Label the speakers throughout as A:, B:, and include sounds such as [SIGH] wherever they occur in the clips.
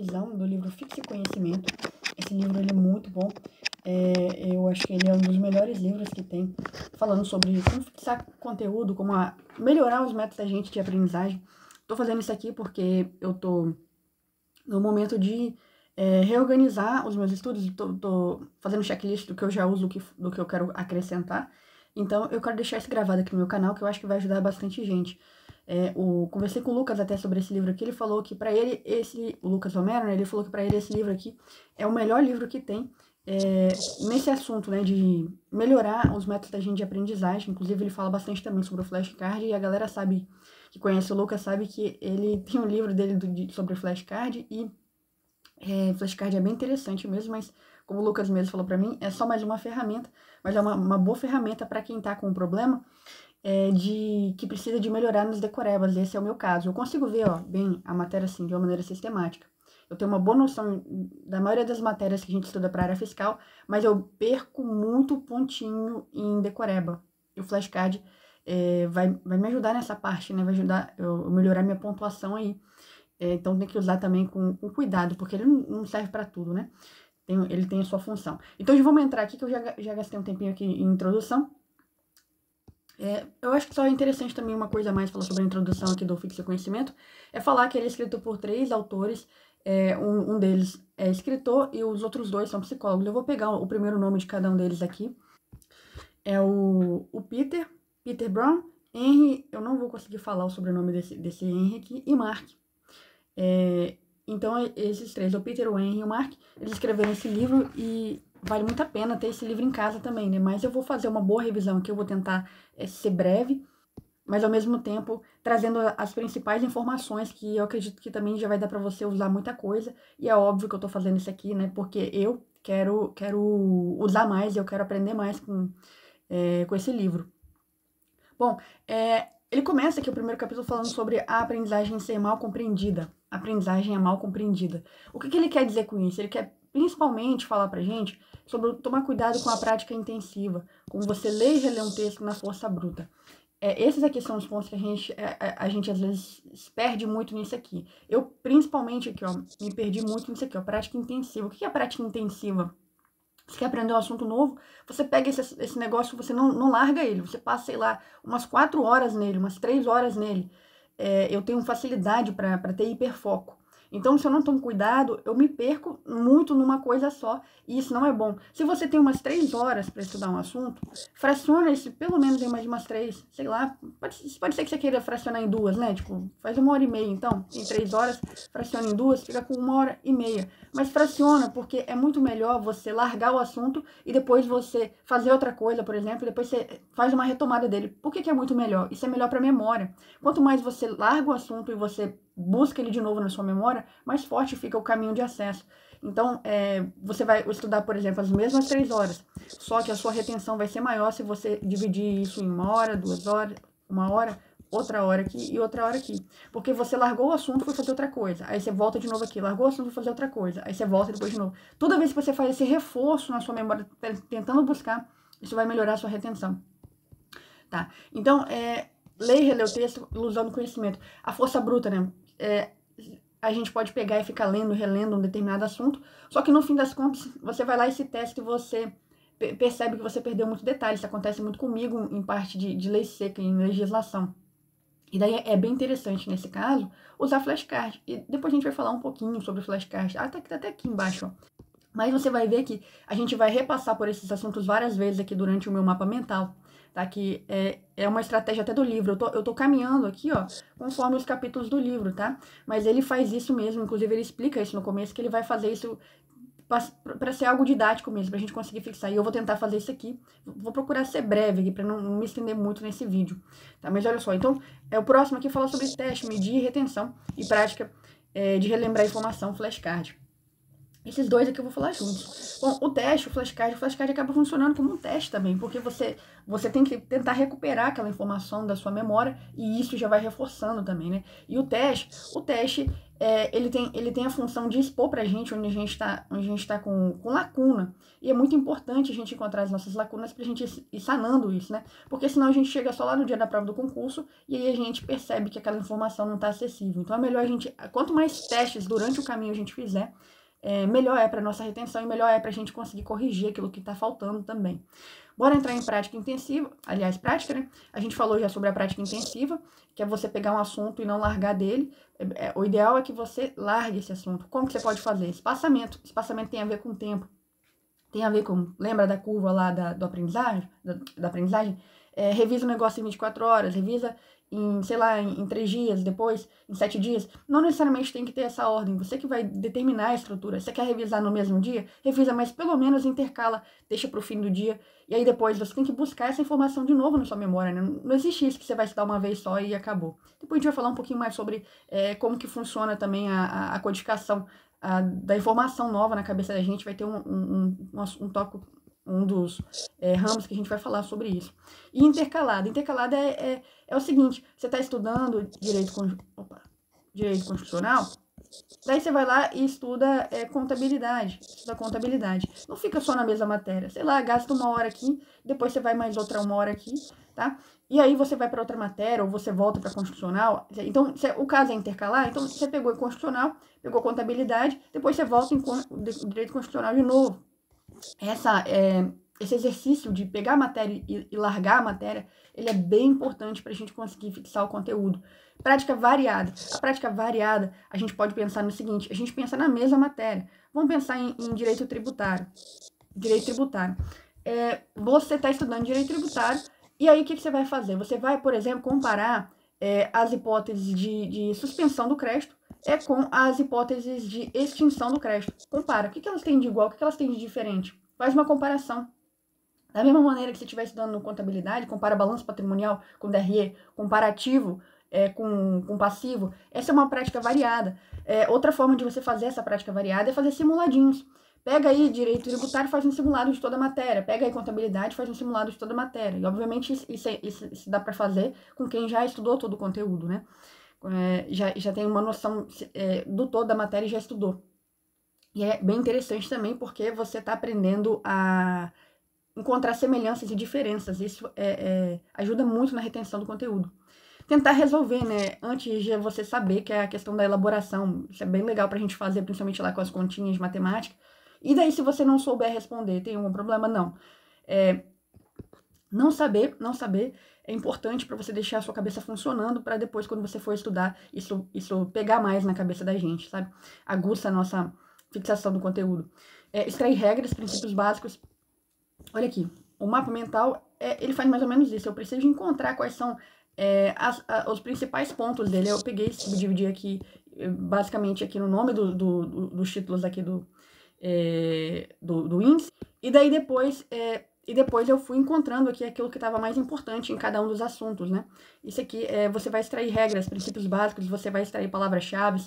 A: visão do livro Fixe Conhecimento. Esse livro ele é muito bom. É, eu acho que ele é um dos melhores livros que tem, falando sobre como fixar conteúdo, como melhorar os métodos da gente de aprendizagem. Estou fazendo isso aqui porque eu estou no momento de é, reorganizar os meus estudos, estou fazendo checklist do que eu já uso, do que, do que eu quero acrescentar. Então, eu quero deixar isso gravado aqui no meu canal, que eu acho que vai ajudar bastante gente. É, o, conversei com o Lucas até sobre esse livro aqui, ele falou que para ele, esse, o Lucas Romero, né, ele falou que para ele esse livro aqui é o melhor livro que tem é, nesse assunto, né, de melhorar os métodos de aprendizagem. Inclusive, ele fala bastante também sobre o flashcard e a galera sabe, que conhece o Lucas, sabe que ele [LAUGHS] tem um livro dele do, de, sobre flashcard e é, flashcard é bem interessante mesmo, mas como o Lucas mesmo falou para mim, é só mais uma ferramenta, mas é uma, uma boa ferramenta para quem está com um problema é, de que precisa de melhorar nos decorebas. Esse é o meu caso. Eu consigo ver, ó, bem a matéria assim, de uma maneira sistemática. Eu tenho uma boa noção da maioria das matérias que a gente estuda para a área fiscal, mas eu perco muito pontinho em decoreba. E o flashcard é, vai, vai me ajudar nessa parte, né? Vai ajudar eu, melhorar minha pontuação aí. É, então tem que usar também com, com cuidado, porque ele não, não serve para tudo, né? Tem, ele tem a sua função. Então, hoje vamos entrar aqui, que eu já, já gastei um tempinho aqui em introdução. É, eu acho que só é interessante também uma coisa a mais falar sobre a introdução aqui do Fixa Conhecimento, é falar que ele é escrito por três autores, é, um, um deles é escritor e os outros dois são psicólogos. Eu vou pegar o primeiro nome de cada um deles aqui. É o, o Peter, Peter Brown, Henry, eu não vou conseguir falar o sobrenome desse, desse Henry aqui, e Mark. É, então, esses três, o Peter, o Henry e o Mark, eles escreveram esse livro e vale muito a pena ter esse livro em casa também, né? Mas eu vou fazer uma boa revisão aqui, eu vou tentar é, ser breve, mas ao mesmo tempo trazendo as principais informações que eu acredito que também já vai dar para você usar muita coisa. E é óbvio que eu estou fazendo isso aqui, né? Porque eu quero, quero usar mais, eu quero aprender mais com, é, com esse livro. Bom, é, ele começa aqui o primeiro capítulo falando sobre a aprendizagem ser mal compreendida. A aprendizagem é mal compreendida. O que, que ele quer dizer com isso? Ele quer principalmente falar pra gente sobre tomar cuidado com a prática intensiva, como você lê e relê um texto na força bruta. É, esses aqui são os pontos que a gente, a, é, é, a, gente às vezes perde muito nisso aqui. Eu, principalmente aqui, ó, me perdi muito nisso aqui, ó, prática intensiva. O que é prática intensiva? Você quer aprender um assunto novo, você pega esse, esse negócio, você não, não larga ele, você passa, sei lá, umas quatro horas nele, umas três horas nele. É, eu tenho facilidade para ter hiperfoco. Então, se eu não tomo cuidado, eu me perco muito numa coisa só, e isso não é bom. Se você tem umas três horas para estudar um assunto, fraciona isso pelo menos em mais de umas três, sei lá, pode, pode ser que você queira fracionar em duas, né? Tipo, faz uma hora e meia, então, em três horas, fraciona em duas, fica com uma hora e meia. Mas fraciona, porque é muito melhor você largar o assunto e depois você fazer outra coisa, por exemplo, e depois você faz uma retomada dele. Por que, que é muito melhor? Isso é melhor para a memória. Quanto mais você larga o assunto e você busca ele de novo na sua memória, mais forte fica o caminho de acesso. Então, é, você vai estudar, por exemplo, as mesmas três horas, só que a sua retenção vai ser maior se você dividir isso em uma hora, duas horas, uma hora, outra hora aqui e outra hora aqui. Porque você largou o assunto e foi fazer outra coisa. Aí você volta de novo aqui, largou o assunto e foi fazer outra coisa. Aí você volta depois de novo. Toda vez que você faz esse reforço na sua memória, tentando buscar, isso vai melhorar a sua retenção. Tá? Então, é, ler e releia o texto usando conhecimento. A força bruta, né? é, a gente pode pegar e ficar lendo, relendo um determinado assunto, só que no fim das contas, você vai lá e se testa e você percebe que você perdeu muitos detalhes. Isso acontece muito comigo em parte de, de lei seca, em legislação. E daí é, é bem interessante, nesse caso, usar flashcard. E depois a gente vai falar um pouquinho sobre flashcard. Ah, tá, até aqui embaixo, ó. Mas você vai ver que a gente vai repassar por esses assuntos várias vezes aqui durante o meu mapa mental tá? Que é, é uma estratégia até do livro. Eu tô, eu tô caminhando aqui, ó, conforme os capítulos do livro, tá? Mas ele faz isso mesmo, inclusive ele explica isso no começo, que ele vai fazer isso para ser algo didático mesmo, pra gente conseguir fixar. E eu vou tentar fazer isso aqui. Vou procurar ser breve aqui, pra não, não me estender muito nesse vídeo. Tá? Mas olha só, então, é o próximo aqui fala sobre teste, medir, retenção e prática é, de relembrar informação flashcard. Esses dois aqui eu vou falar juntos. Bom, o teste, o flashcard, o flashcard acaba funcionando como um teste também, porque você, você tem que tentar recuperar aquela informação da sua memória e isso já vai reforçando também, né? E o teste, o teste, é, ele, tem, ele tem a função de expor pra gente onde a gente tá, onde a gente tá com, com lacuna. E é muito importante a gente encontrar as nossas lacunas pra gente ir sanando isso, né? Porque senão a gente chega só lá no dia da prova do concurso e aí a gente percebe que aquela informação não tá acessível. Então é melhor a gente, quanto mais testes durante o caminho a gente fizer, é, melhor é para nossa retenção e melhor é para a gente conseguir corrigir aquilo que está faltando também. Bora entrar em prática intensiva, aliás, prática, né? A gente falou já sobre a prática intensiva, que é você pegar um assunto e não largar dele. É, é, o ideal é que você largue esse assunto. Como que você pode fazer? Espaçamento. Espaçamento tem a ver com tempo. Tem a ver com, lembra da curva lá da, do aprendizagem? Da, da aprendizagem? É, revisa o negócio em 24 horas, revisa em, sei lá, em, três dias, depois, em sete dias. Não necessariamente tem que ter essa ordem. Você que vai determinar a estrutura. Você quer revisar no mesmo dia? Revisa, mas pelo menos intercala, deixa para o fim do dia. E aí depois você tem que buscar essa informação de novo na sua memória. Né? Não existe isso que você vai estudar uma vez só e acabou. Depois a gente vai falar um pouquinho mais sobre é, como que funciona também a, a codificação a, da informação nova na cabeça da gente. Vai ter um, um, um, um, um toco um dos é, ramos que a gente vai falar sobre isso. E intercalada. Intercalada é, é, é o seguinte: você está estudando direito, opa, direito constitucional, daí você vai lá e estuda é, contabilidade. Estuda contabilidade. Não fica só na mesma matéria. Sei lá, gasta uma hora aqui, depois você vai mais outra uma hora aqui, tá? E aí você vai para outra matéria, ou você volta para constitucional. Então, o caso é intercalar, então você pegou constitucional, pegou contabilidade, depois você volta em direito constitucional de novo essa, é, esse exercício de pegar a matéria e, e largar a matéria, ele é bem importante para a gente conseguir fixar o conteúdo. Prática variada. A prática variada, a gente pode pensar no seguinte, a gente pensa na mesma matéria. Vamos pensar em, em direito tributário. Direito tributário. É, você está estudando direito tributário, e aí o que, que, você vai fazer? Você vai, por exemplo, comparar é, as hipóteses de, de suspensão do crédito é com as hipóteses de extinção do crédito. Compara, o que elas têm de igual, o que elas têm de diferente. Faz uma comparação. Da mesma maneira que você estiver estudando contabilidade, compara balanço patrimonial com DRE, comparativo é, com, com passivo, essa é uma prática variada. É, outra forma de você fazer essa prática variada é fazer simuladinhos. Pega aí direito tributário e faz um simulado de toda a matéria. Pega aí contabilidade e faz um simulado de toda a matéria. E, obviamente, isso, isso, isso dá para fazer com quem já estudou todo o conteúdo, né? É, já, já tem uma noção é, do todo da matéria e já estudou. E é bem interessante também porque você está aprendendo a encontrar semelhanças e diferenças. Isso é, é, ajuda muito na retenção do conteúdo. Tentar resolver, né? Antes de você saber, que é a questão da elaboração. Isso é bem legal para a gente fazer, principalmente lá com as continhas de matemática. E daí, se você não souber responder, tem algum problema? Não. É, não saber, não saber é importante para você deixar a sua cabeça funcionando para depois, quando você for estudar, isso, isso pegar mais na cabeça da gente, sabe? Aguça a nossa fixação do conteúdo. É, extrair regras, princípios básicos. Olha aqui, o mapa mental, é, ele faz mais ou menos isso. Eu preciso encontrar quais são é, as, a, os principais pontos dele. Eu peguei e subdividi tipo aqui, eh, basicamente, aqui no nome do, do, do dos títulos aqui do, é, do, do índice. E daí depois, é, e depois eu fui encontrando aqui aquilo que estava mais importante em cada um dos assuntos, né? Isso aqui, é, você vai extrair regras, princípios básicos, você vai extrair palavras-chave.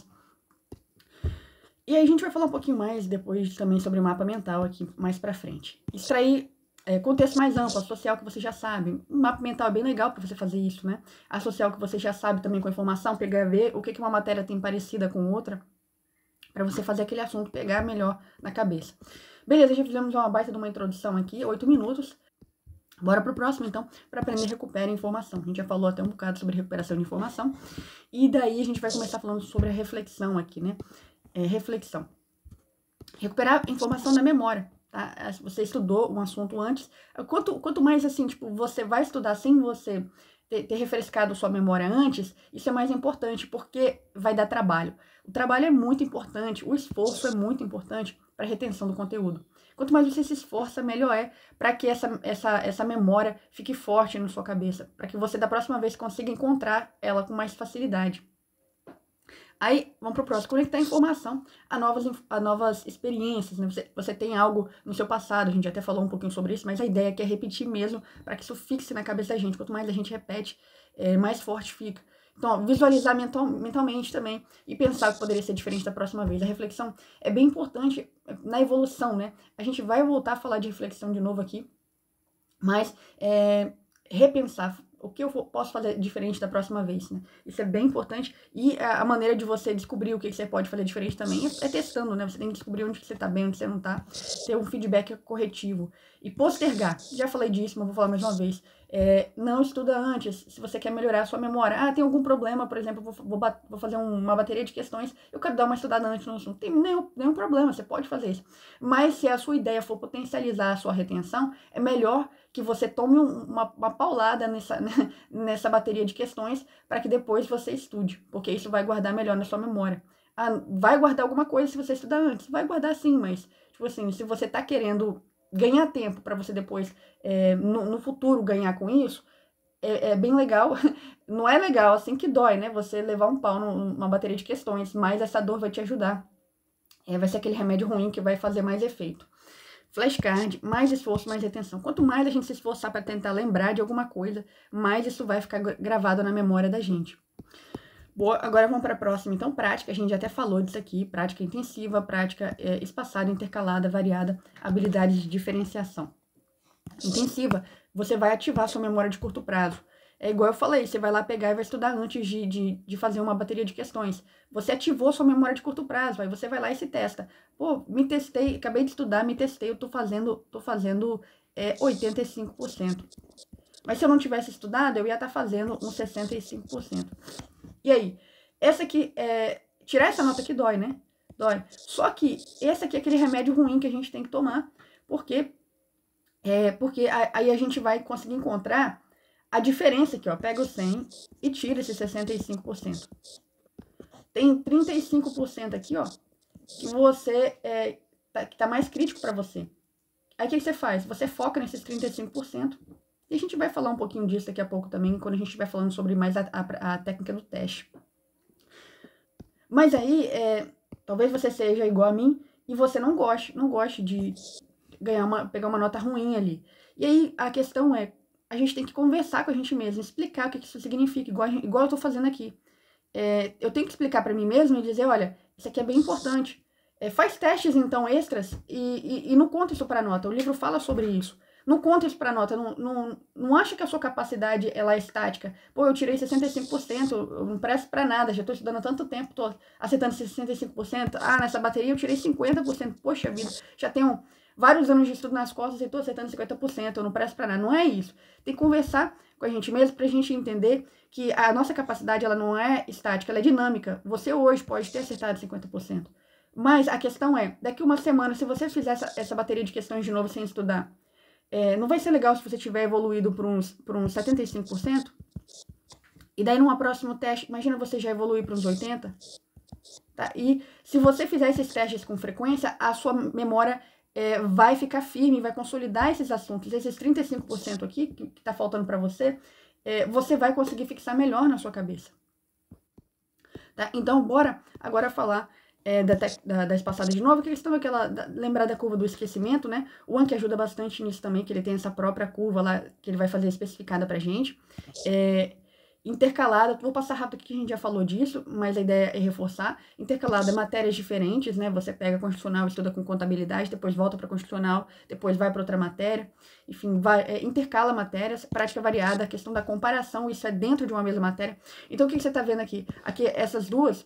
A: E aí a gente vai falar um pouquinho mais depois também sobre mapa mental aqui mais pra frente. Extrair é, contexto mais amplo, associar o que você já sabe. Um mapa mental é bem legal para você fazer isso, né? Associar o que você já sabe também com a informação, pegar ver o que, que uma matéria tem parecida com outra, para você fazer aquele assunto pegar melhor na cabeça. Beleza, já fizemos uma baita de uma introdução aqui, oito minutos. Bora pro próximo, então, para aprender recupera informação. A gente já falou até um bocado sobre recuperação de informação. E daí a gente vai começar falando sobre a reflexão aqui, né? É, reflexão. Recuperar informação da memória. Tá? É, você estudou um assunto antes. Quanto, quanto mais, assim, tipo, você vai estudar sem você ter, ter refrescado sua memória antes, isso é mais importante, porque vai dar trabalho. O trabalho é muito importante, o esforço é muito importante para retenção do conteúdo. Quanto mais você se esforça, melhor é para que essa, essa, essa memória fique forte na sua cabeça, para que você da próxima vez consiga encontrar ela com mais facilidade. Aí, vamos para o próximo. Conectar informação a novas, a novas experiências. Né? Você, você tem algo no seu passado, a gente até falou um pouquinho sobre isso, mas a ideia aqui é repetir mesmo para que isso fixe na cabeça da gente. Quanto mais a gente repete, é, mais forte fica. Então, visualizar mental, mentalmente também e pensar que poderia ser diferente da próxima vez. A reflexão é bem importante eh, na evolução, né? A gente vai voltar a falar de reflexão de novo aqui, mas é, repensar o que eu posso fazer diferente da próxima vez, né? Isso é bem importante e a maneira de você descobrir o que você pode fazer diferente também é, é testando, né? Você tem que descobrir onde você tá bem, onde você não tá, ter um feedback corretivo. E postergar, já falei disso, mas vou falar mais uma vez. É, não estuda antes, se você quer melhorar a sua memória. Ah, tem algum problema, por exemplo, vou, vou, vou fazer um, uma bateria de questões, eu quero dar uma estudada antes no assunto. Tem nenhum, nenhum problema, você pode fazer isso. Mas se a sua ideia for potencializar a sua retenção, é melhor que você tome uma, uma paulada nessa, né, [LAUGHS] nessa bateria de questões para que depois você estude, porque isso vai guardar melhor na sua memória. Ah, vai guardar alguma coisa se você estudar antes? Vai guardar sim, mas, tipo assim, se você está querendo ganhar tempo para você depois, é, no, no, futuro, ganhar com isso, é, é, bem legal. [LAUGHS] Não é legal, assim que dói, né? Você levar um pau numa bateria de questões, mas essa dor vai te ajudar. É, vai ser aquele remédio ruim que vai fazer mais efeito. Flashcard, mais esforço, mais retenção. Quanto mais a gente se esforçar para tentar lembrar de alguma coisa, mais isso vai ficar gravado na memória da gente. Boa, agora vamos para a próxima, então, prática. A gente já até falou disso aqui: prática intensiva, prática é, espaçada, intercalada, variada, habilidades de diferenciação. Intensiva, você vai ativar sua memória de curto prazo. É igual eu falei, você vai lá pegar e vai estudar antes de, de, de, fazer uma bateria de questões. Você ativou sua memória de curto prazo, aí você vai lá e se testa. Pô, me testei, acabei de estudar, me testei, eu tô fazendo, tô fazendo é, 85%. Mas se eu não tivesse estudado, eu ia estar tá fazendo uns 65%. E aí? Essa aqui, é, tirar essa nota aqui dói, né? Dói. Só que esse aqui é aquele remédio ruim que a gente tem que tomar, porque, é, porque aí a gente vai conseguir encontrar a diferença aqui, ó. Pega o 100 e tira esse 65%. Tem 35% aqui, ó, que você é, tá, que tá mais crítico para você. Aí o que, que você faz? Você foca nesses 35% e a gente vai falar um pouquinho disso daqui a pouco também, quando a gente estiver falando sobre mais a, a, a, técnica do teste. Mas aí, é, talvez você seja igual a mim e você não goste, não goste de ganhar uma, pegar uma nota ruim ali. E aí a questão é, a gente tem que conversar com a gente mesmo, explicar o que isso significa, igual, igual eu tô fazendo aqui. É, eu tenho que explicar para mim mesmo e dizer, olha, isso aqui é bem importante. É, faz testes, então, extras e, e, e não conta isso para nota. O livro fala sobre isso. Não conta isso pra nota, não, não, não acha que a sua capacidade ela é estática. Pô, eu tirei 65%, eu não presto pra nada, já tô estudando há tanto tempo, tô acertando 65%. Ah, nessa bateria eu tirei 50%, poxa vida, já tenho vários anos de estudo nas costas e tô acertando 50%, eu não presto pra nada. Não é isso. Tem que conversar com a gente mesmo pra gente entender que a nossa capacidade ela não é estática, ela é dinâmica. Você hoje pode ter acertado 50%. Mas a questão é, daqui uma semana, se você fizer essa, essa bateria de questões de novo sem estudar, é, não vai ser legal se você tiver evoluído para uns, uns 75%, e daí numa próximo teste, imagina você já evoluir para uns 80%, tá? E se você fizer esses testes com frequência, a sua memória é, vai ficar firme, vai consolidar esses assuntos, esses 35% aqui que, está faltando para você, é, você vai conseguir fixar melhor na sua cabeça. Tá? Então, bora agora falar é, da, da, das passadas de novo, que eles estão aquela, da, lembrar da curva do esquecimento, né? O Anki ajuda bastante nisso também, que ele tem essa própria curva lá, que ele vai fazer especificada pra gente. É, intercalada, vou passar rápido aqui que a gente já falou disso, mas a ideia é reforçar. Intercalada, matérias diferentes, né? Você pega constitucional, estuda com contabilidade, depois volta para constitucional, depois vai para outra matéria. Enfim, vai, é, intercala matérias, prática variada, a questão da comparação, isso é dentro de uma mesma matéria. Então, o que, que você está vendo aqui? Aqui, essas duas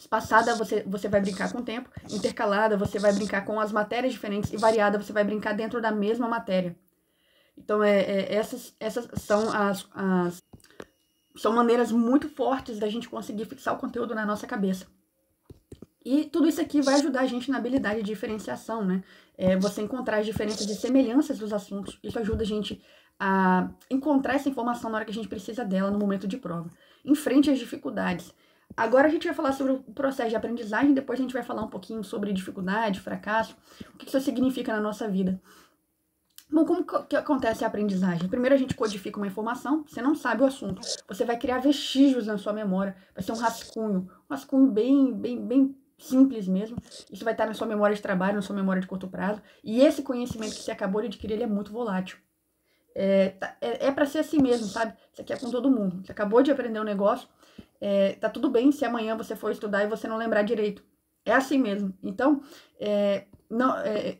A: Espaçada, você, você vai brincar com o tempo. Intercalada, você vai brincar com as matérias diferentes. E variada, você vai brincar dentro da mesma matéria. Então, é, é essas, essas são as, as são maneiras muito fortes da gente conseguir fixar o conteúdo na nossa cabeça. E tudo isso aqui vai ajudar a gente na habilidade de diferenciação, né? É você encontrar as diferenças e semelhanças dos assuntos. Isso ajuda a gente a encontrar essa informação na hora que a gente precisa dela no momento de prova. Enfrente as dificuldades. Agora a gente vai falar sobre o processo de aprendizagem, depois a gente vai falar um pouquinho sobre dificuldade, fracasso, o que isso significa na nossa vida. Bom, como que acontece a aprendizagem? Primeiro a gente codifica uma informação, você não sabe o assunto. Você vai criar vestígios na sua memória, vai ser um rascunho, um rascunho bem, bem, bem simples mesmo. Isso vai estar na sua memória de trabalho, na sua memória de curto prazo. E esse conhecimento que você acabou de adquirir, ele é muito volátil. É, tá, é, é para ser assim mesmo, sabe? Isso aqui é com todo mundo. Você acabou de aprender um negócio, é, tá tudo bem se amanhã você for estudar e você não lembrar direito. É assim mesmo. Então, é, não, é,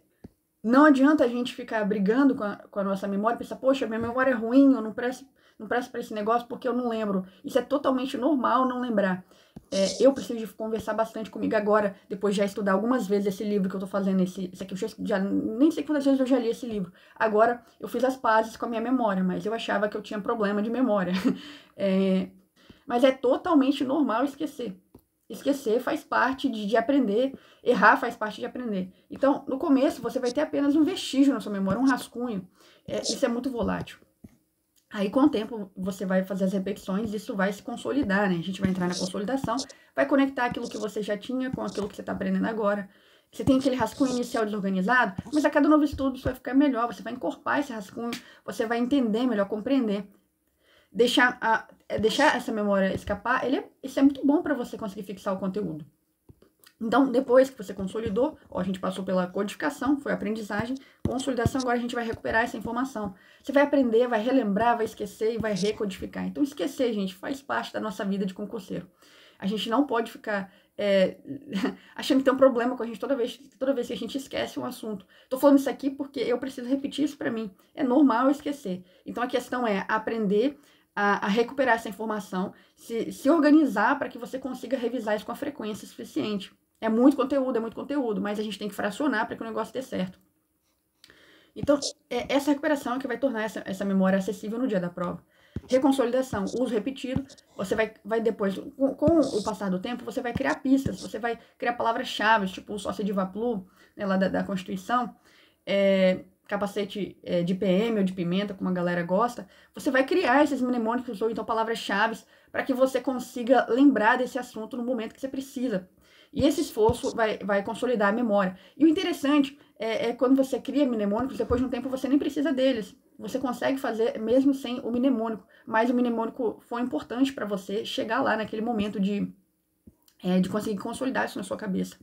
A: não adianta a gente ficar brigando com a, com a nossa memória e pensar, poxa, minha memória é ruim, eu não presto, não presta para esse negócio porque eu não lembro. Isso é totalmente normal não lembrar. É, eu preciso de conversar bastante comigo agora, depois de já estudar algumas vezes esse livro que eu tô fazendo, esse, esse aqui, eu já, já, nem sei quantas vezes eu já li esse livro. Agora, eu fiz as pazes com a minha memória, mas eu achava que eu tinha problema de memória. [LAUGHS] É, mas é totalmente normal esquecer. Esquecer faz parte de, de, aprender, errar faz parte de aprender. Então, no começo, você vai ter apenas um vestígio na sua memória, um rascunho. É, isso é muito volátil. Aí, com o tempo, você vai fazer as repetições, isso vai se consolidar, né? A gente vai entrar na consolidação, vai conectar aquilo que você já tinha com aquilo que você está aprendendo agora. Você tem aquele rascunho inicial desorganizado, mas a cada novo estudo isso vai ficar melhor, você vai encorpar esse rascunho, você vai entender melhor, compreender deixar, a, é, deixar essa memória escapar, ele é, isso é muito bom para você conseguir fixar o conteúdo. Então, depois que você consolidou, ó, a gente passou pela codificação, foi aprendizagem, consolidação, agora a gente vai recuperar essa informação. Você vai aprender, vai relembrar, vai esquecer e vai recodificar. Então, esquecer, gente, faz parte da nossa vida de concurseiro. A gente não pode ficar é, [LAUGHS] achando que tem um problema com a gente toda vez, toda vez que a gente esquece um assunto. Estou falando isso aqui porque eu preciso repetir isso para mim. É normal esquecer. Então, a questão é aprender a, a recuperar essa informação, se, se organizar para que você consiga revisar isso com a frequência suficiente. É muito conteúdo, é muito conteúdo, mas a gente tem que fracionar para que o negócio dê certo. Então, é essa recuperação é que vai tornar essa, essa memória acessível no dia da prova. Reconsolidação, uso repetido, você vai, vai depois, com, com o passar do tempo, você vai criar pistas, você vai criar palavras-chave, tipo o sócio de Vaplu, né, lá da, da Constituição, é, capacete é, de PM ou de pimenta, como a galera gosta, você vai criar esses mnemônicos ou então palavras-chave para que você consiga lembrar desse assunto no momento que você precisa. E esse esforço vai, vai consolidar a memória. E o interessante é, é quando você cria mnemônicos, depois de um tempo você nem precisa deles. Você consegue fazer mesmo sem o mnemônico, mas o mnemônico foi importante para você chegar lá naquele momento de, é, de conseguir consolidar isso na sua cabeça.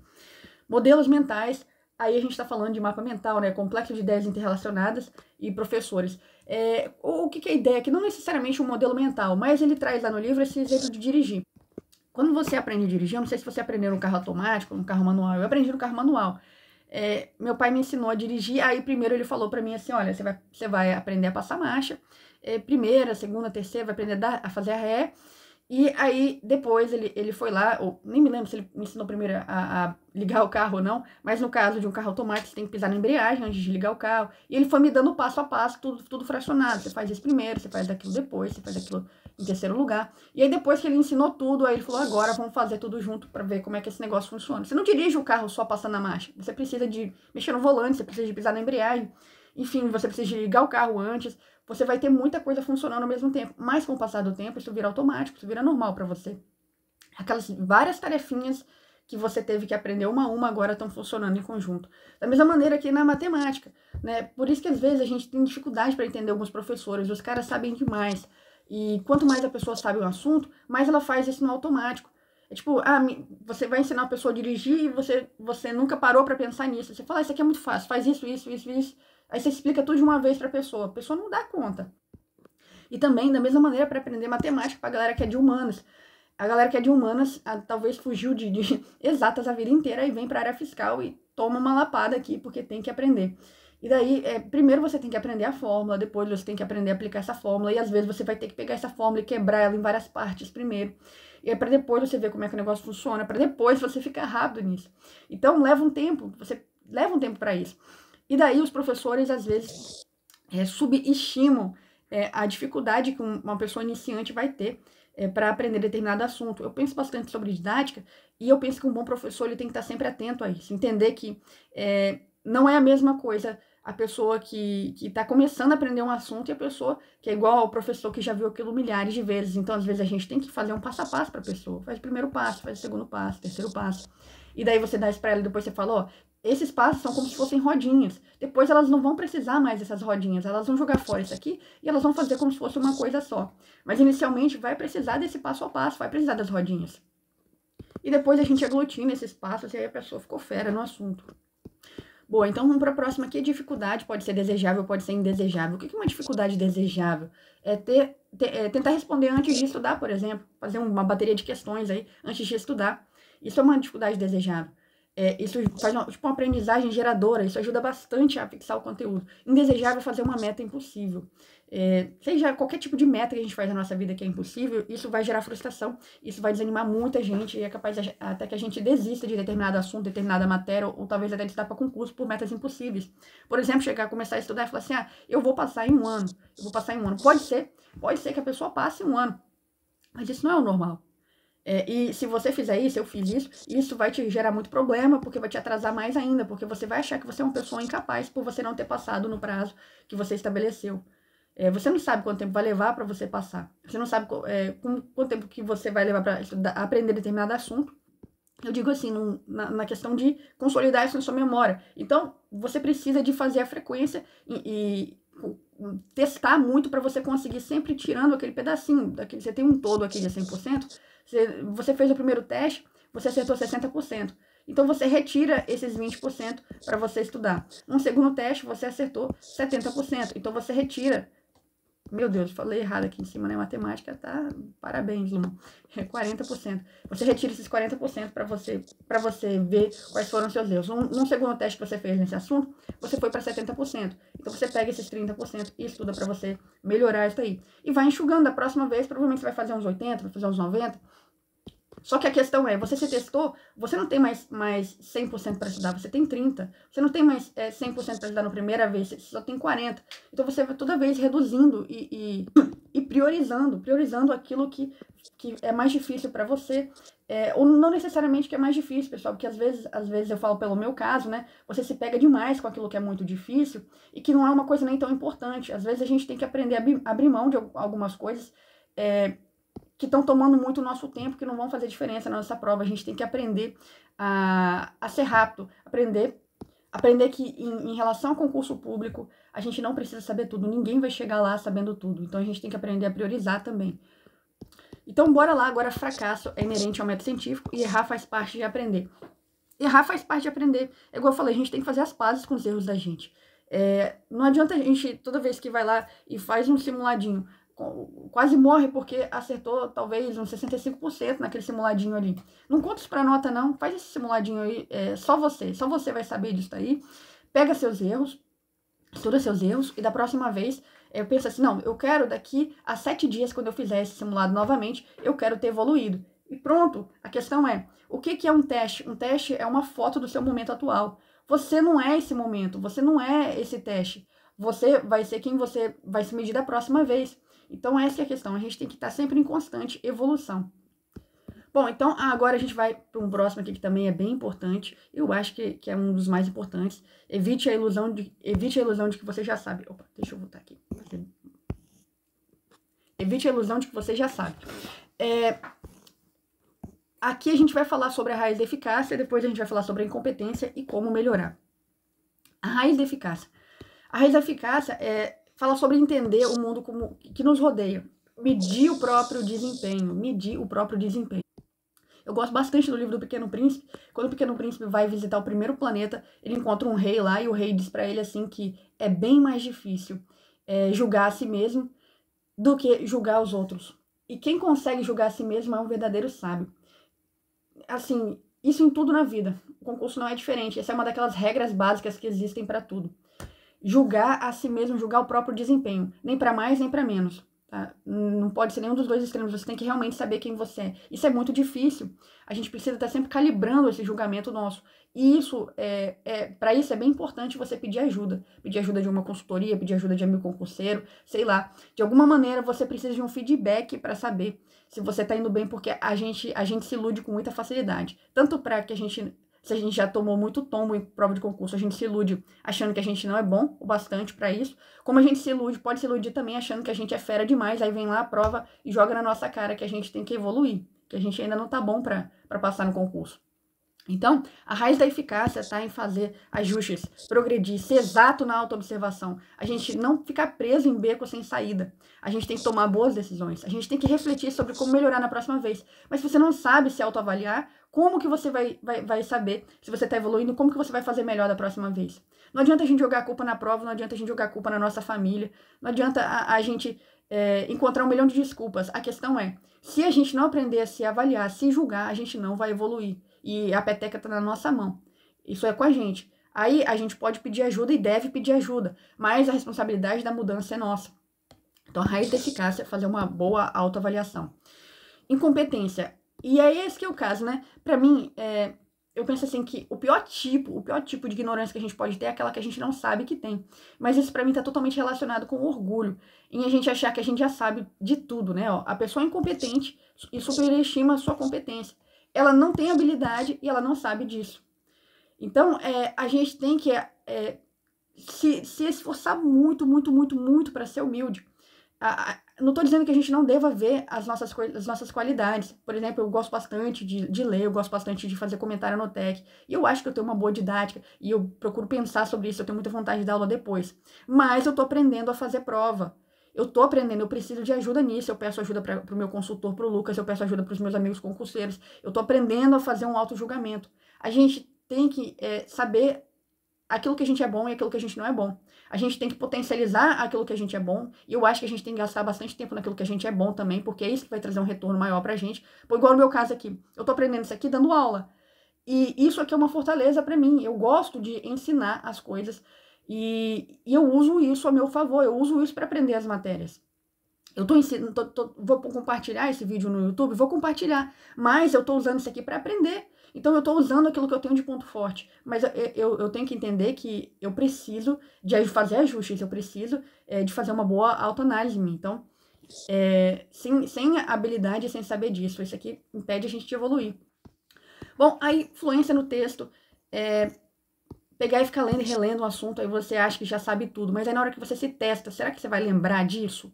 A: Modelos mentais Aí a gente está falando de mapa mental, né? Complexo de ideias interrelacionadas e professores. É, o que, que é a ideia? Que não necessariamente um modelo mental, mas ele traz lá no livro esse exemplo de dirigir. Quando você aprende a dirigir, eu não sei se você aprendeu no carro automático, no carro manual. Eu aprendi no carro manual. É, meu pai me ensinou a dirigir, aí primeiro ele falou para mim assim, olha, você vai, você vai aprender a passar marcha, é, primeira, segunda, terceira, vai aprender a, dar, a fazer a ré, e aí, depois, ele, ele foi lá, ou nem me lembro se ele me ensinou primeiro a, a ligar o carro ou não, mas no caso de um carro automático, você tem que pisar na embreagem antes de ligar o carro. E ele foi me dando passo a passo, tudo, tudo fracionado. Você faz isso primeiro, você faz daquilo depois, você faz aquilo em terceiro lugar. E aí, depois que ele ensinou tudo, aí ele falou: agora vamos fazer tudo junto para ver como é que esse negócio funciona. Você não dirige o carro só passando a marcha. Você precisa de mexer no volante, você precisa de pisar na embreagem. Enfim, você precisa de ligar o carro antes, você vai ter muita coisa funcionando ao mesmo tempo. Mas com o passar do tempo, isso vira automático, isso vira normal para você. Aquelas várias tarefinhas que você teve que aprender uma a uma agora estão funcionando em conjunto. Da mesma maneira que na matemática, né? Por isso que às vezes a gente tem dificuldade para entender alguns professores, os caras sabem demais. E quanto mais a pessoa sabe o assunto, mais ela faz isso no automático. É tipo, ah, você vai ensinar a pessoa a dirigir e você, você nunca parou para pensar nisso. Você fala, ah, isso aqui é muito fácil, faz isso, isso, isso, isso. Aí você explica tudo de uma vez para a pessoa. A pessoa não dá conta. E também, da mesma maneira, para aprender matemática para a galera que é de humanas. A galera que é de humanas a, talvez fugiu de, de, [LAUGHS] exatas a vida inteira e vem para a área fiscal e toma uma lapada aqui porque tem que aprender. E daí, é, primeiro você tem que aprender a fórmula, depois você tem que aprender a aplicar essa fórmula, e às vezes você vai ter que pegar essa fórmula e quebrar ela em várias partes primeiro. E é para depois você ver como é que o negócio funciona, para depois você ficar rápido nisso. Então leva um tempo, você leva um tempo para isso. E daí os professores, às vezes, é, subestimam é, a dificuldade que uma pessoa iniciante vai ter é, para aprender determinado assunto. Eu penso bastante sobre didática e eu penso que um bom professor ele tem que estar tá sempre atento a isso, entender que é, não é a mesma coisa a pessoa que está começando a aprender um assunto e a pessoa que é igual ao professor que já viu aquilo milhares de vezes. Então, às vezes, a gente tem que fazer um passo a passo para a pessoa. Faz o primeiro passo, faz o segundo passo, terceiro passo. E daí você dá isso para ela e depois você fala, ó, esses passos são como se fossem rodinhas. Depois elas não vão precisar mais dessas rodinhas, elas vão jogar fora isso aqui e elas vão fazer como se fosse uma coisa só. Mas inicialmente vai precisar desse passo a passo, vai precisar das rodinhas. E depois a gente aglutina esses passos e aí a pessoa ficou fera no assunto. Boa, então vamos para a próxima aqui. Dificuldade pode ser desejável, pode ser indesejável. O que é uma dificuldade desejável? É, ter, ter é tentar responder antes de estudar, por exemplo. Fazer uma bateria de questões aí antes de estudar. Isso é uma dificuldade desejável. É, isso faz uma, tipo, uma aprendizagem geradora, isso ajuda bastante a fixar o conteúdo. Indesejável é fazer uma meta impossível. É, seja qualquer tipo de meta que a gente faz na nossa vida que é impossível, isso vai gerar frustração, isso vai desanimar muita gente e é capaz de, até que a gente desista de determinado assunto, determinada matéria, ou, ou talvez até estudar para concurso por metas impossíveis. Por exemplo, chegar a começar a estudar e falar assim: ah, eu vou passar em um ano, eu vou passar em um ano. Pode ser, pode ser que a pessoa passe um ano, mas isso não é o normal. É, e se você fizer isso, eu fiz isso, isso vai te gerar muito problema, porque vai te atrasar mais ainda, porque você vai achar que você é uma pessoa incapaz por você não ter passado no prazo que você estabeleceu. É, você não sabe quanto tempo vai levar para você passar. Você não sabe é, quanto tempo que você vai levar para aprender determinado assunto. Eu digo assim, num, na, na, questão de consolidar isso na sua memória. Então, você precisa de fazer a frequência e, e testar muito para você conseguir sempre tirando aquele pedacinho. Daquele, você tem um todo aqui de 100%, você, fez o primeiro teste, você acertou 60%. Então você retira esses 20% para você estudar. Um segundo teste, você acertou 70%. Então você retira. Meu Deus, falei errado aqui em cima, né? Matemática tá. Parabéns, Luma. É 40%. Você retira esses 40% para você para você ver quais foram os seus erros. Um, um, segundo teste que você fez nesse assunto, você foi para 70%. Então você pega esses 30% e estuda para você melhorar isso aí. E vai enxugando. Da próxima vez, provavelmente você vai fazer uns 80, vai fazer uns 90 só que a questão é, você se testou, você não tem mais, mais 100% para estudar, você tem 30%. Você não tem mais é, 100% para estudar na primeira vez, você só tem 40%. Então você vai toda vez reduzindo e, e, e priorizando, priorizando aquilo que, que é mais difícil para você. É, ou não necessariamente que é mais difícil, pessoal, porque às vezes, às vezes eu falo pelo meu caso, né? Você se pega demais com aquilo que é muito difícil e que não é uma coisa nem tão importante. Às vezes a gente tem que aprender a abrir mão de algumas coisas. É, que estão tomando muito o nosso tempo, que não vão fazer diferença na nossa prova. A gente tem que aprender a, a ser rápido, aprender aprender que em, em, relação ao concurso público, a gente não precisa saber tudo, ninguém vai chegar lá sabendo tudo. Então a gente tem que aprender a priorizar também. Então bora lá, agora fracasso é inerente ao método científico e errar faz parte de aprender. Errar faz parte de aprender. É igual eu falei, a gente tem que fazer as pazes com os erros da gente. É, não adianta a gente, toda vez que vai lá e faz um simuladinho, quase morre porque acertou talvez uns 65% naquele simuladinho ali. Não conta isso para nota não, faz esse simuladinho aí, é, só você, só você vai saber disso aí. Pega seus erros, estuda seus erros e da próxima vez eu penso assim, não, eu quero daqui a sete dias quando eu fizer esse simulado novamente, eu quero ter evoluído. E pronto, a questão é, o que, que é um teste? Um teste é uma foto do seu momento atual. Você não é esse momento, você não é esse teste. Você vai ser quem você vai se medir da próxima vez. Então, essa é a questão. A gente tem que estar sempre em constante evolução. Bom, então agora a gente vai para um próximo aqui que também é bem importante. Eu acho que, que é um dos mais importantes. Evite a ilusão de, evite a ilusão de que você já sabe. Opa, deixa eu voltar aqui. Evite a ilusão de que você já sabe. É, aqui a gente vai falar sobre a raiz da eficácia, depois a gente vai falar sobre a incompetência e como melhorar. A raiz da eficácia. A raiz da eficácia é, Fala sobre entender o mundo como, que nos rodeia, medir o próprio desempenho, medir o próprio desempenho. Eu gosto bastante do livro do Pequeno Príncipe. Quando o Pequeno Príncipe vai visitar o primeiro planeta, ele encontra um rei lá e o rei diz para ele assim que é bem mais difícil é, julgar a si mesmo do que julgar os outros. E quem consegue julgar a si mesmo é um verdadeiro sábio. Assim, isso em tudo na vida. O concurso não é diferente. Essa é uma daquelas regras básicas que existem para tudo julgar a si mesmo, julgar o próprio desempenho, nem para mais nem para menos. Tá? Não pode ser nenhum dos dois extremos, você tem que realmente saber quem você é. Isso é muito difícil. A gente precisa estar tá sempre calibrando esse julgamento nosso. E isso é, é para isso é bem importante você pedir ajuda. Pedir ajuda de uma consultoria, pedir ajuda de amigo concurseiro, sei lá. De alguma maneira você precisa de um feedback para saber se você está indo bem, porque a gente, a gente se ilude com muita facilidade. Tanto para que a gente se a gente já tomou muito tombo em prova de concurso, a gente se ilude achando que a gente não é bom o bastante para isso. Como a gente se ilude, pode se iludir também achando que a gente é fera demais, aí vem lá a prova e joga na nossa cara que a gente tem que evoluir, que a gente ainda não tá bom para passar no concurso. Então, a raiz da eficácia está em fazer ajustes, progredir, ser exato na autoobservação. A gente não ficar preso em beco sem saída. A gente tem que tomar boas decisões. A gente tem que refletir sobre como melhorar na próxima vez. Mas se você não sabe se autoavaliar, como que você vai, vai, vai saber se você está evoluindo? Como que você vai fazer melhor da próxima vez? Não adianta a gente jogar a culpa na prova, não adianta a gente jogar a culpa na nossa família, não adianta a, a gente é, encontrar um milhão de desculpas. A questão é, se a gente não aprender a se avaliar, a se julgar, a gente não vai evoluir. E a peteca está na nossa mão. Isso é com a gente. Aí a gente pode pedir ajuda e deve pedir ajuda, mas a responsabilidade da mudança é nossa. Então, a raiz da eficácia é fazer uma boa autoavaliação. Incompetência. E é esse que é o caso, né? Pra mim, é, eu penso assim que o pior tipo, o pior tipo de ignorância que a gente pode ter é aquela que a gente não sabe que tem. Mas isso para mim tá totalmente relacionado com o orgulho, em a gente achar que a gente já sabe de tudo, né? Ó, a pessoa é incompetente e superestima a sua competência. Ela não tem habilidade e ela não sabe disso. Então, é, a gente tem que é, é se, se esforçar muito, muito, muito, muito para ser humilde. A, a, não estou dizendo que a gente não deva ver as nossas, as nossas qualidades. Por exemplo, eu gosto bastante de, de ler, eu gosto bastante de fazer comentário no TEC, E eu acho que eu tenho uma boa didática e eu procuro pensar sobre isso, eu tenho muita vontade de dar aula depois. Mas eu estou aprendendo a fazer prova. Eu estou aprendendo, eu preciso de ajuda nisso. Eu peço ajuda para o meu consultor, para o Lucas, eu peço ajuda para os meus amigos concurseiros. Eu estou aprendendo a fazer um auto-julgamento. A gente tem que é, saber aquilo que a gente é bom e aquilo que a gente não é bom. A gente tem que potencializar aquilo que a gente é bom. E eu acho que a gente tem que gastar bastante tempo naquilo que a gente é bom também, porque é isso que vai trazer um retorno maior pra gente. Pô, igual no meu caso aqui, eu tô aprendendo isso aqui dando aula. E isso aqui é uma fortaleza para mim. Eu gosto de ensinar as coisas e, e, eu uso isso a meu favor, eu uso isso para aprender as matérias. Eu tô ensinando, tô, tô, vou compartilhar esse vídeo no YouTube, vou compartilhar, mas eu tô usando isso aqui para aprender. Então eu estou usando aquilo que eu tenho de ponto forte, mas eu, é, eu, eu, tenho que entender que eu preciso de fazer ajustes, eu preciso é, de fazer uma boa autoanálise. Então, é, sem, sem habilidade, sem saber disso, isso aqui impede a gente de evoluir. Bom, aí, fluência no texto. É, pegar e ficar lendo e relendo um assunto, aí você acha que já sabe tudo, mas aí na hora que você se testa, será que você vai lembrar disso?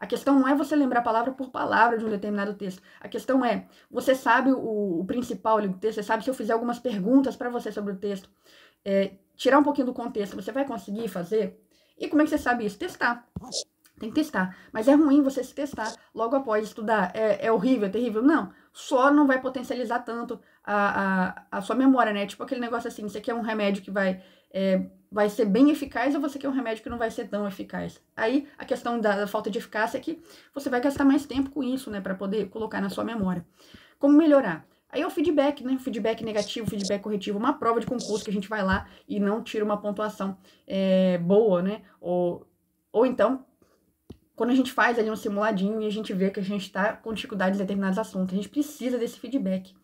A: A questão não é você lembrar palavra por palavra de um determinado texto. A questão é, você sabe o, o principal do texto, você sabe se eu fizer algumas perguntas para você sobre o texto, é, tirar um pouquinho do contexto, você vai conseguir fazer? E como é que você sabe isso? Testar. Tem que testar. Mas é ruim você se testar logo após estudar. É, é horrível, é terrível? Não. Só não vai potencializar tanto a, a, a sua memória, né? Tipo aquele negócio assim, você quer um remédio que vai... É, vai ser bem eficaz ou você quer um remédio que não vai ser tão eficaz. Aí a questão da, da falta de eficácia é que você vai gastar mais tempo com isso, né, para poder colocar na sua memória. Como melhorar? Aí é o feedback, né? Feedback negativo, feedback corretivo, uma prova de concurso que a gente vai lá e não tira uma pontuação é, boa, né? Ou, ou então, quando a gente faz ali um simuladinho e a gente vê que a gente está com dificuldade em determinados assuntos, a gente precisa desse feedback.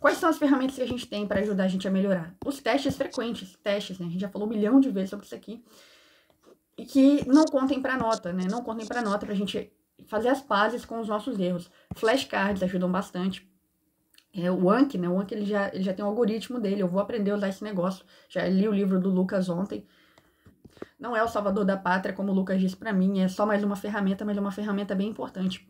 A: Quais são as ferramentas que a gente tem para ajudar a gente a melhorar? Os testes frequentes, testes, né? A gente já falou um milhão de vezes sobre isso aqui. E que não contem para nota, né? Não contem para nota para a gente fazer as pazes com os nossos erros. Flashcards ajudam bastante. É, o Anki, né? O Anki ele já, ele já tem um algoritmo dele. Eu vou aprender a usar esse negócio. Já li o livro do Lucas ontem. Não é o salvador da pátria, como o Lucas disse para mim. É só mais uma ferramenta, mas é uma ferramenta bem importante.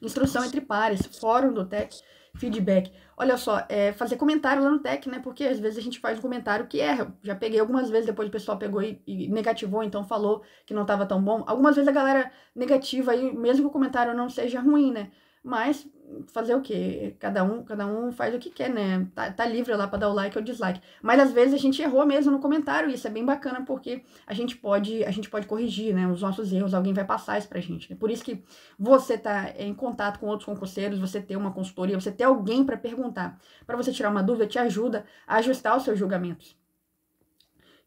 A: Instrução entre pares, fórum do TEC feedback. Olha só, é fazer comentário lá no tech, né? Porque às vezes a gente faz um comentário que erra. Já peguei algumas vezes, depois o pessoal pegou e, e negativou, então falou que não estava tão bom. Algumas vezes a galera negativa aí, mesmo que o comentário não seja ruim, né? Mas fazer o quê? Cada um, cada um faz o que quer, né? Tá, tá livre lá para dar o like ou dislike. Mas às vezes a gente errou mesmo no comentário, e isso é bem bacana porque a gente pode, a gente pode corrigir, né, os nossos erros, alguém vai passar isso pra gente. Né? Por isso que você tá em contato com outros concurseiros, você ter uma consultoria, você ter alguém para perguntar, para você tirar uma dúvida, te ajuda a ajustar os seus julgamentos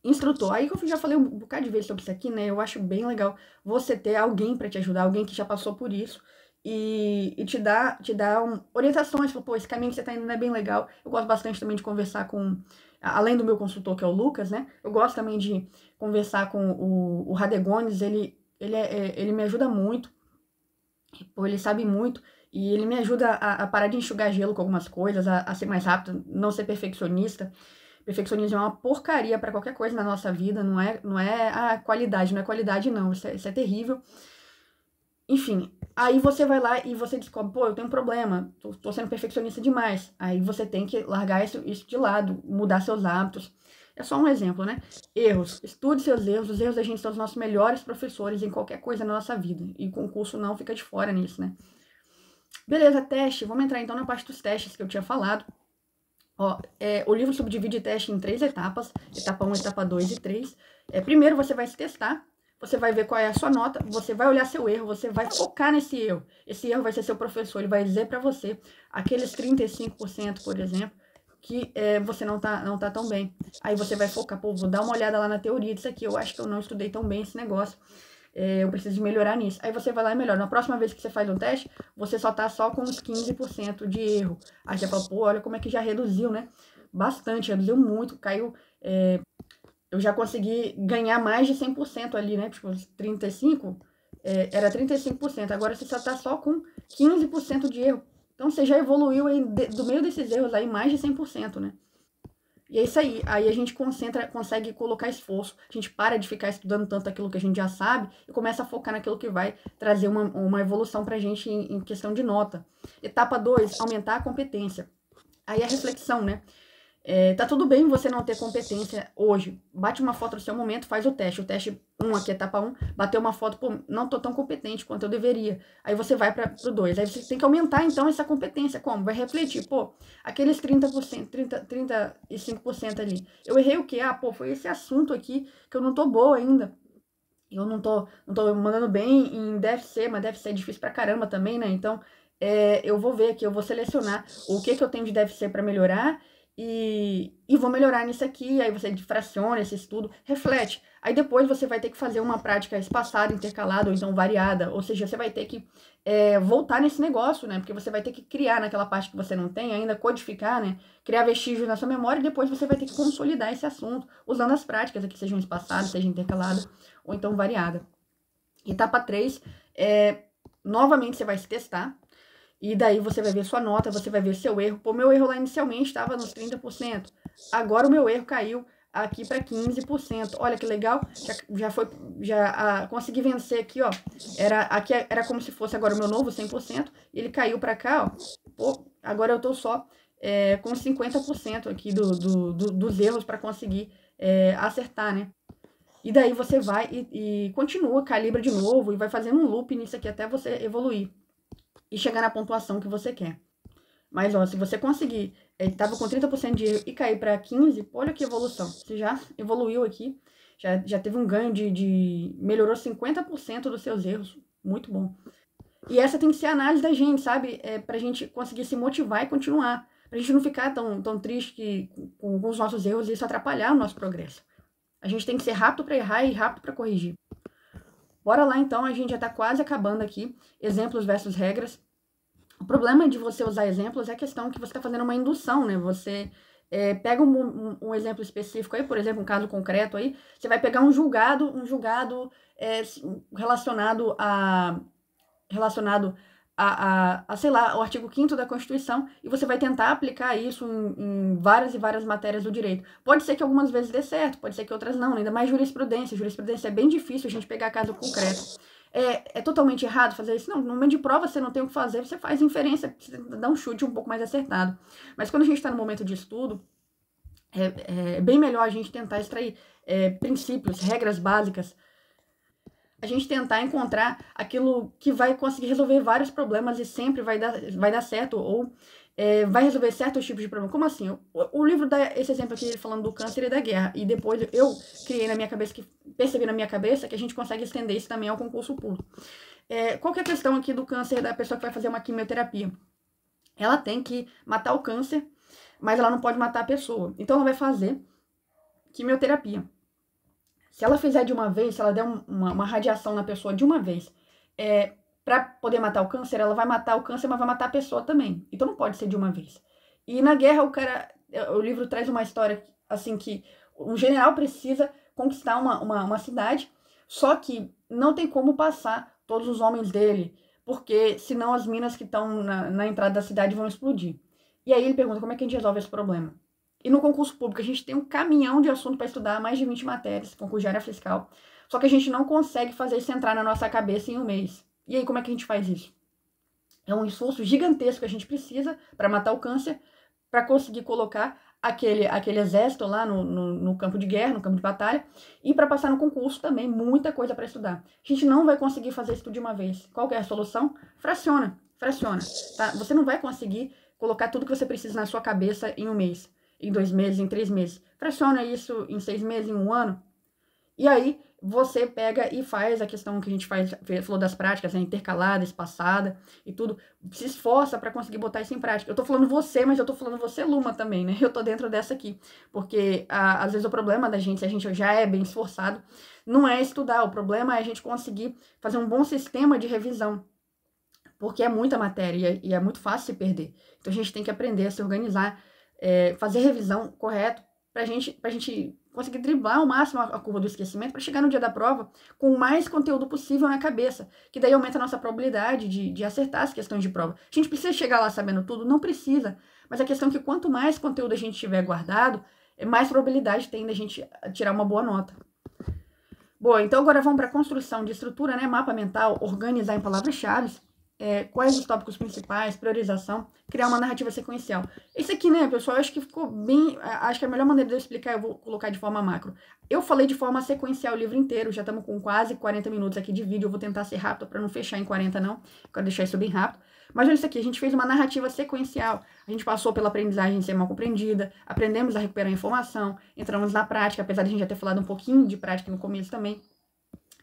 A: instrutor. Aí eu já falei um bocado de vezes sobre isso aqui, né? Eu acho bem legal você ter alguém para te ajudar, alguém que já passou por isso, e, e te dá, te dá um, orientações, tipo pô, esse caminho que você está indo não é bem legal. Eu gosto bastante também de conversar com, além do meu consultor, que é o Lucas, né? Eu gosto também de conversar com o, o Radegones, ele, ele, é, é, ele me ajuda muito, pô, ele sabe muito, e ele me ajuda a, a parar de enxugar gelo com algumas coisas, a, a ser mais rápido, não ser perfeccionista. Perfeccionismo é uma porcaria para qualquer coisa na nossa vida, não é, não é a qualidade, não é qualidade não, isso é, isso é terrível. Enfim, Aí você vai lá e você descobre, pô, eu tenho um problema, tô, tô sendo perfeccionista demais. Aí você tem que largar isso, isso de lado, mudar seus hábitos. É só um exemplo, né? Erros. Estude seus erros. Os erros da gente são os nossos melhores professores em qualquer coisa na nossa vida. E concurso não fica de fora nisso, né? Beleza, teste. Vamos entrar então na parte dos testes que eu tinha falado. Ó, é, o livro subdivide teste em três etapas: etapa 1, etapa 2 e 3. É, primeiro você vai se testar você vai ver qual é a sua nota, você vai olhar seu erro, você vai focar nesse erro. Esse erro vai ser seu professor, ele vai dizer para você aqueles 35%, por exemplo, que é, você não tá, não tá tão bem. Aí você vai focar, pô, vou dar uma olhada lá na teoria disso aqui, eu acho que eu não estudei tão bem esse negócio. É, eu preciso melhorar nisso. Aí você vai lá e melhora. Na próxima vez que você faz um teste, você só tá só com uns 15% de erro. Aí você fala, pô, olha como é que já reduziu, né? Bastante, reduziu muito, caiu é, eu já consegui ganhar mais de 100% ali, né? Tipo, 35%, é, era 35%. Agora você só tá só com 15% de erro. Então você já evoluiu aí, de, do meio desses erros aí mais de 100%, né? E é isso aí. Aí a gente concentra, consegue colocar esforço. A gente para de ficar estudando tanto aquilo que a gente já sabe e começa a focar naquilo que vai trazer uma, uma evolução pra gente em, em questão de nota. Etapa 2, aumentar a competência. Aí a reflexão, né? É, tá tudo bem você não ter competência hoje. Bate uma foto no seu momento, faz o teste. O teste 1, aqui etapa 1, bateu uma foto, pô, não tô tão competente quanto eu deveria. Aí você vai para o 2. Aí você tem que aumentar, então, essa competência. Como? Vai refletir, pô, aqueles 30%, 30 35% ali. Eu errei o quê? Ah, pô, foi esse assunto aqui que eu não tô boa ainda. Eu não tô, não tô mandando bem em deve ser, mas deve ser é difícil pra caramba também, né? Então, é, eu vou ver aqui, eu vou selecionar o que, que eu tenho de deve ser para melhorar e, e vou melhorar nisso aqui. Aí você fraciona esse estudo, reflete. Aí depois você vai ter que fazer uma prática espaçada, intercalada ou então variada. Ou seja, você vai ter que é, voltar nesse negócio, né? Porque você vai ter que criar naquela parte que você não tem, ainda codificar, né? Criar vestígios na sua memória e depois você vai ter que consolidar esse assunto usando as práticas que sejam espaçadas, seja intercalada ou então variada. Etapa 3 é novamente você vai se testar, e daí você vai ver sua nota, você vai ver seu erro. Pô, meu erro lá inicialmente estava nos 30%. Agora o meu erro caiu aqui para 15%. Olha que legal, já, já foi, já a, consegui vencer aqui, ó. Era aqui era como se fosse agora o meu novo 100% e ele caiu para cá, ó. Pô, agora eu tô só é, com 50% aqui do, do, do, dos erros para conseguir é, acertar, né? E daí você vai e, e continua, calibra de novo e vai fazendo um loop nisso aqui até você evoluir e chegar na pontuação que você quer. Mas, ó, se você conseguir, ele estava com 30% de erro e cair para 15, olha que evolução. Você já evoluiu aqui, já, já teve um ganho de, de... melhorou 50% dos seus erros. Muito bom. E essa tem que ser a análise da gente, sabe? É, pra gente conseguir se motivar e continuar. Pra gente não ficar tão, tão triste que, com, com os nossos erros e isso atrapalhar o nosso progresso. A gente tem que ser rápido para errar e rápido para corrigir. Bora lá então, a gente já está quase acabando aqui. Exemplos versus regras. O problema de você usar exemplos é a questão que você está fazendo uma indução, né? Você é, pega um, um, um, exemplo específico aí, por exemplo, um caso concreto aí, você vai pegar um julgado, um julgado é, relacionado a relacionado a, a, a, sei lá, o artigo 5 da Constituição e você vai tentar aplicar isso em, em, várias e várias matérias do direito. Pode ser que algumas vezes dê certo, pode ser que outras não, ainda mais jurisprudência. Jurisprudência é bem difícil a gente pegar caso concreto. É, é totalmente errado fazer isso? Não, no momento de prova você não tem o que fazer, você faz inferência, você dá um chute um pouco mais acertado. Mas quando a gente está no momento de estudo, é, é bem melhor a gente tentar extrair é, princípios, regras básicas a gente tentar encontrar aquilo que vai conseguir resolver vários problemas e sempre vai dar, vai dar certo ou é, vai resolver certos tipos de problemas. Como assim? O, o, livro dá esse exemplo aqui falando do câncer e da guerra. E depois eu criei na minha cabeça, que percebi na minha cabeça, que a gente consegue estender isso também ao concurso público. É, qual que é a questão aqui do câncer da pessoa que vai fazer uma quimioterapia? Ela tem que matar o câncer, mas ela não pode matar a pessoa. Então ela vai fazer quimioterapia. Se ela fizer de uma vez, se ela der uma, uma, radiação na pessoa de uma vez, é, para poder matar o câncer, ela vai matar o câncer, mas vai matar a pessoa também. Então não pode ser de uma vez. E na guerra, o cara. O livro traz uma história assim que um general precisa conquistar uma, uma, uma cidade, só que não tem como passar todos os homens dele, porque senão as minas que estão na, na entrada da cidade vão explodir. E aí ele pergunta como é que a gente resolve esse problema. E no concurso público a gente tem um caminhão de assunto para estudar, mais de 20 matérias, concurso de área fiscal. Só que a gente não consegue fazer isso entrar na nossa cabeça em um mês. E aí, como é que a gente faz isso? É um esforço gigantesco que a gente precisa para matar o câncer, para conseguir colocar aquele, aquele exército lá no, no, no, campo de guerra, no campo de batalha, e para passar no concurso também, muita coisa para estudar. A gente não vai conseguir fazer isso tudo de uma vez. Qual é a solução? Fraciona, fraciona. Tá? Você não vai conseguir colocar tudo que você precisa na sua cabeça em um mês em dois meses, em três meses. Pressiona isso em seis meses, em um ano. E aí você pega e faz a questão que a gente faz, falou das práticas, né, intercalada, espaçada e tudo, se esforça para conseguir botar isso em prática. Eu tô falando você, mas eu tô falando você, Luma, também, né? [LAUGHS] Eu tô dentro dessa aqui. Porque a, às vezes o problema da gente, se a gente já é bem esforçado, não é estudar, o problema é a gente conseguir fazer um bom sistema de revisão. Porque é muita matéria e é, é muito fácil se perder. Então a gente tem que aprender a se organizar é, fazer a revisão correta para gente, a gente conseguir driblar ao máximo a curva do esquecimento para chegar no dia da prova com o mais conteúdo possível na cabeça, que daí aumenta a nossa probabilidade de, de acertar as questões de prova. A gente precisa chegar lá sabendo tudo? Não precisa. Mas a questão é que quanto mais conteúdo a gente tiver guardado, é mais probabilidade tem da gente tirar uma boa nota. bom então agora vamos para a construção de estrutura, né? Mapa mental, organizar em palavras-chave é, quais os tópicos principais, priorização, criar uma narrativa sequencial. Isso aqui, né, pessoal, eu acho que ficou bem. Acho que a melhor maneira de eu explicar, eu vou colocar de forma macro. Eu falei de forma sequencial o livro inteiro, já estamos com quase 40 minutos aqui de vídeo, eu vou tentar ser rápido para não fechar em 40, não. Quero deixar isso bem rápido. Mas olha isso aqui, a gente fez uma narrativa sequencial. A gente passou pela aprendizagem de ser mal compreendida, aprendemos a recuperar a informação, entramos na prática, apesar de a gente já ter falado um pouquinho de prática no começo também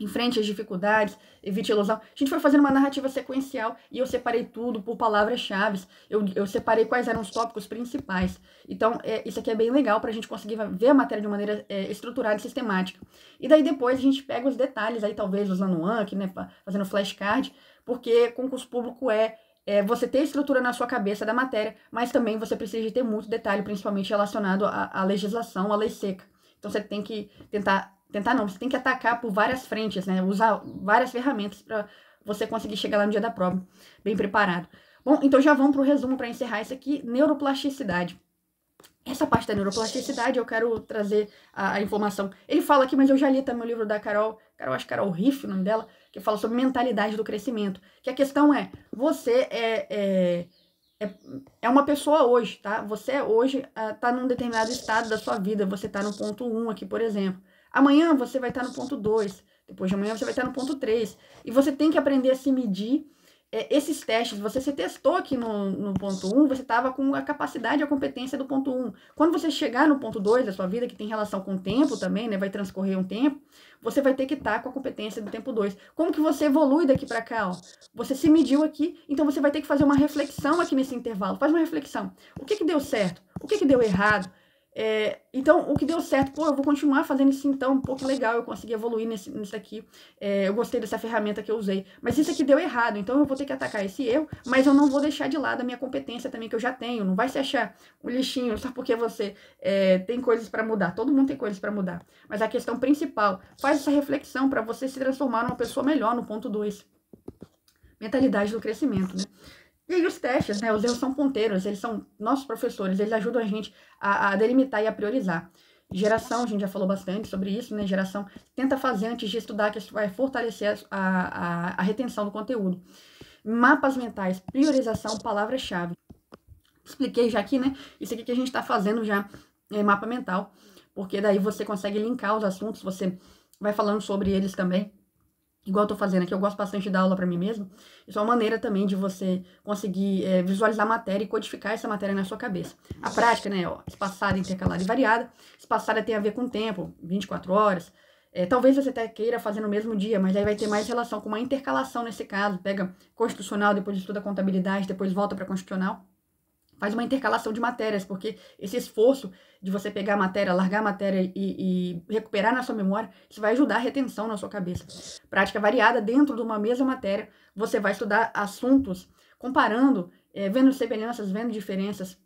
A: enfrente as dificuldades, evite a ilusão. A gente foi fazendo uma narrativa sequencial e eu separei tudo por palavras-chave. Eu, eu separei quais eram os tópicos principais. Então, é, isso aqui é bem legal para a gente conseguir ver a matéria de maneira é, estruturada e sistemática. E daí depois a gente pega os detalhes, aí talvez usando o Anki, né, fazendo flashcard, porque concurso público é é você ter estrutura na sua cabeça da matéria, mas também você precisa de ter muito detalhe, principalmente relacionado à, à legislação, à lei seca. Então você tem que tentar Tentar não, você tem que atacar por várias frentes, né? Usar várias ferramentas para você conseguir chegar lá no dia da prova, bem preparado. Bom, então já vamos para o resumo para encerrar isso aqui: neuroplasticidade. Essa parte da neuroplasticidade eu quero trazer a, a, informação. Ele fala aqui, mas eu já li também o livro da Carol, Carol acho que Carol Riff, o nome dela, que fala sobre mentalidade do crescimento. Que a questão é, você é, é é, é uma pessoa hoje, tá? Você é hoje uh, tá num determinado estado da sua vida, você tá no ponto 1 um aqui, por exemplo. Amanhã você vai estar no ponto 2, depois de amanhã você vai estar no ponto 3. E você tem que aprender a se medir é, esses testes. Você se testou aqui no, no ponto 1, um, você estava com a capacidade e a competência do ponto 1. Um. Quando você chegar no ponto 2 da sua vida, que tem relação com o tempo também, né? Vai transcorrer um tempo, você vai ter que estar tá com a competência do tempo 2. Como que você evolui daqui para cá? Ó? Você se mediu aqui, então você vai ter que fazer uma reflexão aqui nesse intervalo. Faz uma reflexão. O que, que deu certo? O que, que deu errado? É, então, o que deu certo, pô, eu vou continuar fazendo isso então, um pouco legal, eu consegui evoluir nesse, nisso aqui, é, eu gostei dessa ferramenta que eu usei. Mas isso aqui deu errado, então eu vou ter que atacar esse erro, mas eu não vou deixar de lado a minha competência também que eu já tenho. Não vai se achar um lixinho só porque você é, tem coisas para mudar. Todo mundo tem coisas para mudar. Mas a questão principal, faz essa reflexão para você se transformar numa pessoa melhor no ponto 2. Mentalidade do crescimento, né? E os testes, né? Os erros são ponteiros, eles são nossos professores, eles ajudam a gente a, a delimitar e a priorizar. Geração, a gente já falou bastante sobre isso, né? Geração tenta fazer antes de estudar, que isso vai fortalecer a, a, a retenção do conteúdo. Mapas mentais, priorização, palavra-chave. Expliquei já aqui, né? Isso aqui que a gente está fazendo já é mapa mental, porque daí você consegue linkar os assuntos, você vai falando sobre eles também igual eu tô fazendo aqui, eu gosto bastante de dar aula para mim mesmo. Isso é uma maneira também de você conseguir é, visualizar a matéria e codificar essa matéria na sua cabeça. A prática, né, ó, espaçada, intercalada e variada. Espaçada tem a ver com o tempo, 24 horas. É, talvez você até queira fazer no mesmo dia, mas aí vai ter mais relação com uma intercalação nesse caso. Pega constitucional, depois estuda contabilidade, depois volta para constitucional faz uma intercalação de matérias, porque esse esforço de você pegar a matéria, largar a matéria e, e, recuperar na sua memória, isso vai ajudar a retenção na sua cabeça. Prática variada dentro de uma mesma matéria, você vai estudar assuntos, comparando, é, vendo semelhanças, vendo diferenças,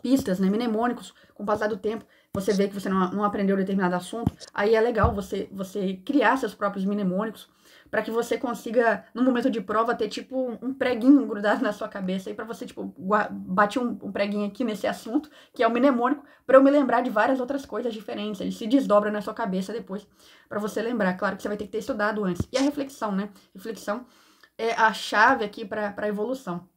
A: pistas, né, mnemônicos, com o passar do tempo, você vê que você não, não aprendeu determinado assunto, aí é legal você, você criar seus próprios mnemônicos, para que você consiga, no momento de prova, ter tipo um preguinho grudado na sua cabeça. aí para você, tipo, bati um, um, preguinho aqui nesse assunto, que é o mnemônico, para eu me lembrar de várias outras coisas diferentes. Ele se desdobra na sua cabeça depois, para você lembrar. Claro que você vai ter que ter estudado antes. E a reflexão, né? Reflexão é a chave aqui para a evolução.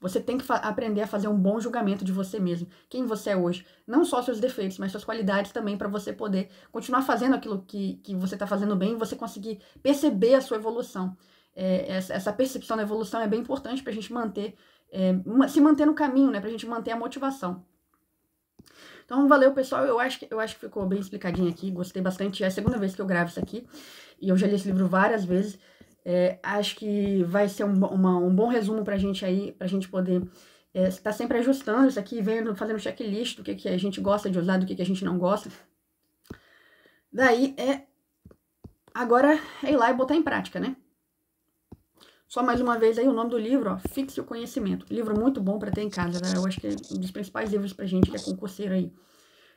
A: Você tem que aprender a fazer um bom julgamento de você mesmo, quem você é hoje. Não só seus defeitos, mas suas qualidades também, para você poder continuar fazendo aquilo que, que você está fazendo bem e você conseguir perceber a sua evolução. É, essa, essa, percepção da evolução é bem importante para a gente manter, é, uma, se manter no caminho, né, para a gente manter a motivação. Então, valeu, pessoal. Eu acho, que, eu acho que ficou bem explicadinho aqui. Gostei bastante. É a segunda vez que eu gravo isso aqui. E eu já li esse livro várias vezes. É, acho que vai ser um, uma, um bom resumo para a gente aí, para a gente poder estar é, tá sempre ajustando isso aqui, vendo, fazendo checklist do que, que a gente gosta de usar, do que, que a gente não gosta. Daí é. Agora é ir lá e botar em prática, né? Só mais uma vez aí o nome do livro, ó, Fixe o Conhecimento. Livro muito bom para ter em casa, né? Eu acho que é um dos principais livros pra gente que é concurseiro aí.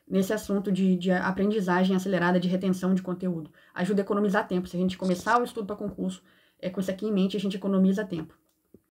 A: Nesse assunto de, de aprendizagem acelerada, de retenção de conteúdo. Ajuda a economizar tempo. Se a gente começar o estudo para concurso, é, com isso aqui em mente, a gente economiza tempo.